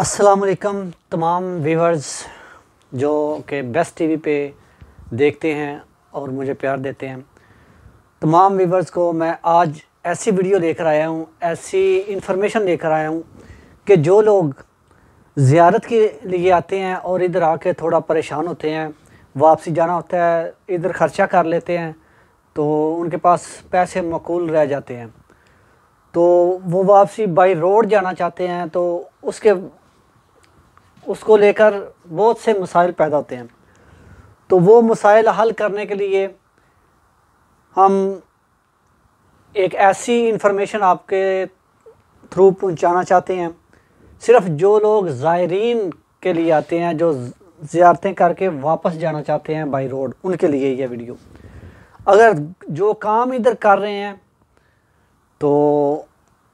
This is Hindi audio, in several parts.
असलकम तमाम व्यूवर्स जो के बेस्ट टीवी पे देखते हैं और मुझे प्यार देते हैं तमाम व्यूवर्स को मैं आज ऐसी वीडियो लेकर आया हूँ ऐसी इन्फॉर्मेशन लेकर आया हूँ कि जो लोग ज़्यारत के लिए आते हैं और इधर आके थोड़ा परेशान होते हैं वापसी जाना होता है इधर ख़र्चा कर लेते हैं तो उनके पास पैसे मकूल रह जाते हैं तो वो वापसी बाई रोड जाना चाहते हैं तो उसके उसको लेकर बहुत से मसाइल पैदा होते हैं तो वो मसाइल हल करने के लिए हम एक ऐसी इंफॉर्मेशन आपके थ्रू पहुंचाना चाहते हैं सिर्फ जो लोग ज़ायरीन के लिए आते हैं जो ज़्यारतें करके वापस जाना चाहते हैं बाई रोड उनके लिए यह वीडियो अगर जो काम इधर कर रहे हैं तो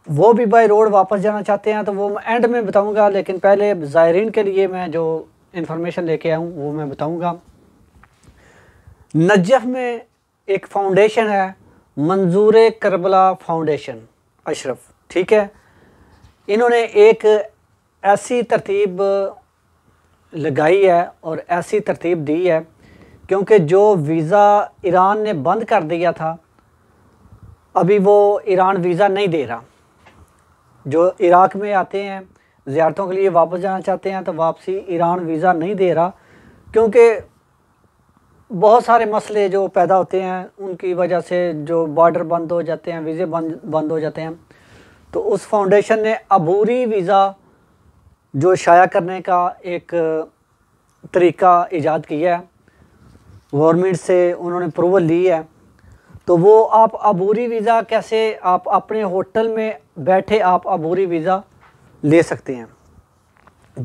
वो भी बाई रोड वापस जाना चाहते हैं तो वो एंड में बताऊँगा लेकिन पहले ज़ायरीन के लिए मैं जो इन्फॉर्मेशन लेके आऊँ वो मैं बताऊँगा नजफ में एक फाउंडेशन है मंजूर करबला फाउंडेशन अशरफ ठीक है इन्होंने एक ऐसी तरतीब लगाई है और ऐसी तरतीब दी है क्योंकि जो वीज़ा ईरान ने बंद कर दिया था अभी वो ईरान वीज़ा नहीं दे रहा जो इराक़ में आते हैं ज़्यारतों के लिए वापस जाना चाहते हैं तो वापसी ईरान वीज़ा नहीं दे रहा क्योंकि बहुत सारे मसले जो पैदा होते हैं उनकी वजह से जो बॉर्डर बंद हो जाते हैं वीज़े बंद बंद हो जाते हैं तो उस फाउंडेशन ने अबूरी वीज़ा जो शाया करने का एक तरीका ईजाद किया है गवर्नमेंट से उन्होंने अप्रूवल ली है तो वो आप अबूरी वीज़ा कैसे आप अपने होटल में बैठे आप अबूरी वीज़ा ले सकते हैं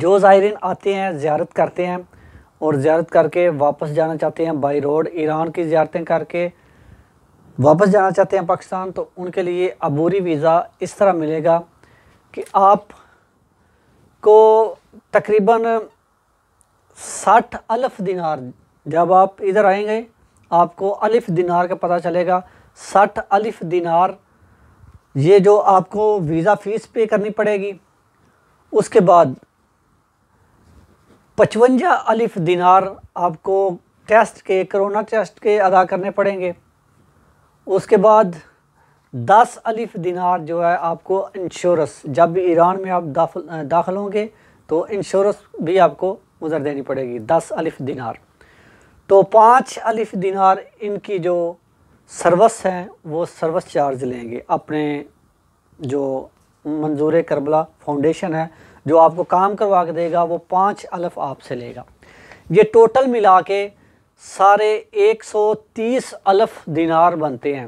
जो ज़ायरीन आते हैं ज़्यारत करते हैं और ज़्यारत करके वापस जाना चाहते हैं बाई रोड ईरान की ज़्यारतें करके वापस जाना चाहते हैं पाकिस्तान तो उनके लिए अबूरी वीज़ा इस तरह मिलेगा कि आप को तकरीबन साठ अल्फ दिनार जब आप इधर आएंगे आपको अलिफ दिनार का पता चलेगा साठ अलिफ दिनार ये जो आपको वीज़ा फ़ीस पे करनी पड़ेगी उसके बाद पचवंजा अलिफ दिनार आपको टेस्ट के कोरोना टेस्ट के अदा करने पड़ेंगे उसके बाद दस अलिफ दिनार जो है आपको इंश्योरेंस जब ईरान में आप दाखिल होंगे तो इंश्योरेंस भी आपको उधर देनी पड़ेगी दस अलिफ दिनार तो पाँच अलिफ दिनार इनकी जो सर्वस हैं वो सर्वस चार्ज लेंगे अपने जो मंजूर करबला फाउंडेशन है जो आपको काम करवा के देगा वो पाँच अलफ़ आपसे लेगा ये टोटल मिला के सारे एक सौ तीस अलिफ दिनार बनते हैं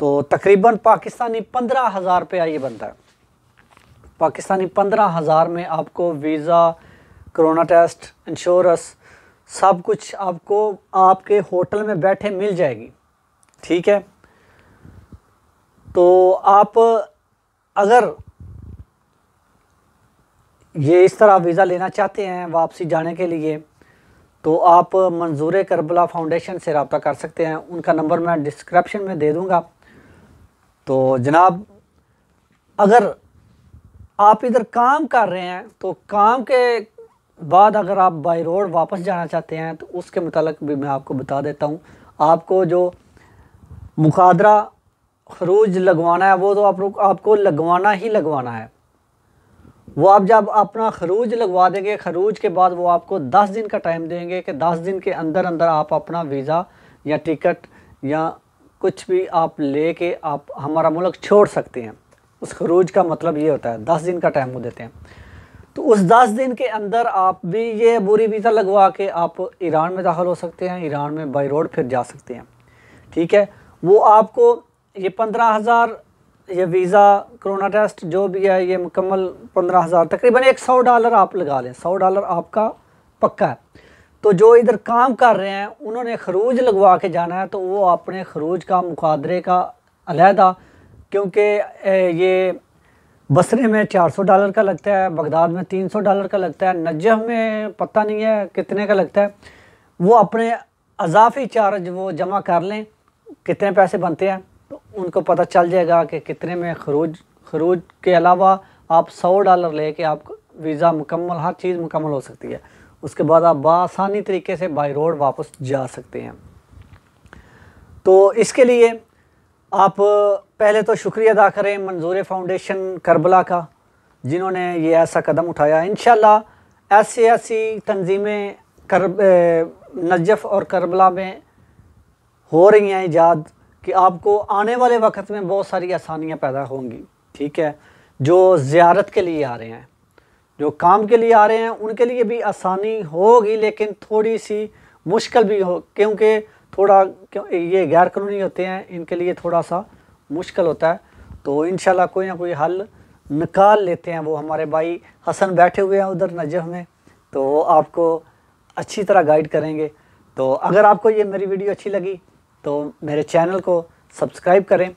तो तकरीबन पाकिस्तानी पंद्रह हज़ार रुपया ये बनता है पाकिस्तानी पंद्रह हज़ार में आपको वीज़ा करोना टेस्ट इंश्योरेंस सब कुछ आपको आपके होटल में बैठे मिल जाएगी ठीक है तो आप अगर ये इस तरह वीज़ा लेना चाहते हैं वापसी जाने के लिए तो आप मंजूर करबला फाउंडेशन से रबता कर सकते हैं उनका नंबर मैं डिस्क्रिप्शन में दे दूँगा तो जनाब अगर आप इधर काम कर रहे हैं तो काम के बाद अगर आप बाई रोड वापस जाना चाहते हैं तो उसके मतलब भी मैं आपको बता देता हूँ आपको जो मुखादरा खरूज लगवाना है वो तो आप लोग आपको लगवाना ही लगवाना है वो आप जब अपना खरूज लगवा देंगे खरूज के बाद वो आपको दस दिन का टाइम देंगे कि दस दिन के अंदर अंदर आप अपना वीज़ा या टिकट या कुछ भी आप ले के आप हमारा मुल्क छोड़ सकते हैं उस खरूज का मतलब ये होता है दस दिन का टाइम वो देते हैं तो उस दस दिन के अंदर आप भी ये बुरी वीज़ा लगवा के आप ईरान में दाखिल हो सकते हैं ईरान में बाई रोड फिर जा सकते हैं ठीक है वो आपको ये पंद्रह हज़ार ये वीज़ा कोरोना टेस्ट जो भी है ये मुकम्मल पंद्रह हज़ार तकरीबन एक सौ डॉलर आप लगा लें सौ डॉलर आपका पक्का है तो जो इधर काम कर रहे हैं उन्होंने खरूज लगवा के जाना है तो वो अपने खरूज का मुखादरे का अलहदा क्योंकि ये बसरे में 400 डॉलर का लगता है बगदाद में 300 डॉलर का लगता है नजह में पता नहीं है कितने का लगता है वो अपने अजाफी चार्ज वो जमा कर लें कितने पैसे बनते हैं तो उनको पता चल जाएगा कि कितने में खरूज खरूज के अलावा आप सौ डॉलर ले कर आप वीज़ा मुकम्मल हर चीज़ मुकम्मल हो सकती है उसके बाद आप बसानी तरीके से बाई रोड वापस जा सकते हैं तो इसके लिए आप पहले तो शुक्रिया अदा करें मंजूर फाउंडेशन करबला का जिन्होंने ये ऐसा कदम उठाया इन ऐसी ऐसी तंजीमें कर नजफ़ और करबला में हो रही हैं ईजाद कि आपको आने वाले वक्त में बहुत सारी आसानियाँ पैदा होंगी ठीक है जो ज़्यारत के लिए आ रहे हैं जो काम के लिए आ रहे हैं उनके लिए भी आसानी होगी लेकिन थोड़ी सी मुश्किल भी हो क्योंकि थोड़ा क्यों ये गैर कानूनी होते हैं इनके लिए थोड़ा सा मुश्किल होता है तो इन कोई ना कोई हल निकाल लेते हैं वो हमारे भाई हसन बैठे हुए हैं उधर नजफ में तो वो आपको अच्छी तरह गाइड करेंगे तो अगर आपको ये मेरी वीडियो अच्छी लगी तो मेरे चैनल को सब्सक्राइब करें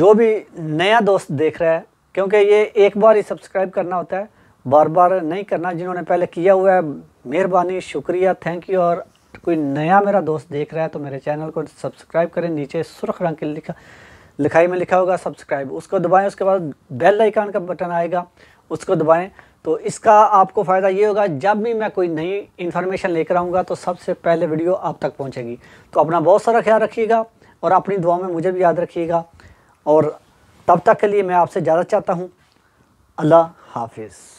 जो भी नया दोस्त देख रहा है क्योंकि ये एक बार ही सब्सक्राइब करना होता है बार बार नहीं करना जिन्होंने पहले किया हुआ है मेहरबानी शुक्रिया थैंक यू और कोई नया मेरा दोस्त देख रहा है तो मेरे चैनल को सब्सक्राइब करें नीचे सुर्ख रंग के लिखा लिखाई में लिखा होगा सब्सक्राइब उसको दबाएं उसके बाद बेल आइकान का बटन आएगा उसको दबाएं तो इसका आपको फ़ायदा ये होगा जब भी मैं कोई नई इन्फॉर्मेशन लेकर आऊँगा तो सबसे पहले वीडियो आप तक पहुँचेगी तो अपना बहुत सारा ख्याल रखिएगा और अपनी दुआ में मुझे भी याद रखिएगा और तब तक के लिए मैं आपसे ज़्यादा चाहता हूँ अल्लाह हाफिज़